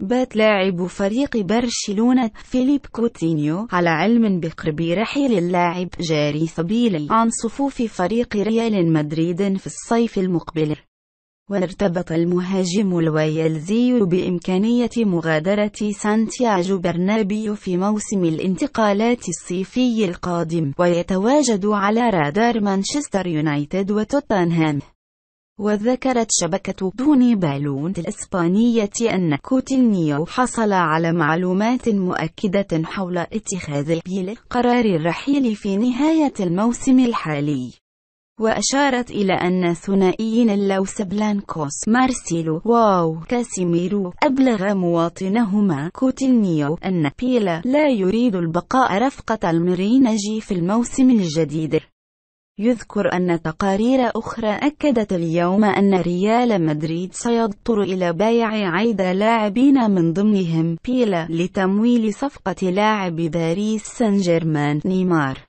بات لاعب فريق برشلونة فيليب كوتينيو على علم بقرب رحيل اللاعب جاري سبيل عن صفوف فريق ريال مدريد في الصيف المقبل وارتبط المهاجم الويلزي بإمكانية مغادرة سانتياجو برنابيو في موسم الانتقالات الصيفي القادم ويتواجد على رادار مانشستر يونايتد وتوتنهام وذكرت شبكة دوني بالون الإسبانية أن كوتينيو حصل على معلومات مؤكدة حول اتخاذ البيل قرار الرحيل في نهاية الموسم الحالي وأشارت إلى أن ثنائيين اللوس بلانكوس مارسيلو واو كاسيميرو أبلغ مواطنهما كوتينيو أن بيلا لا يريد البقاء رفقة المرينجي في الموسم الجديد يذكر أن تقارير أخرى أكدت اليوم أن ريال مدريد سيضطر إلى بيع عيد لاعبين من ضمنهم بيلا لتمويل صفقة لاعب باريس سان جيرمان نيمار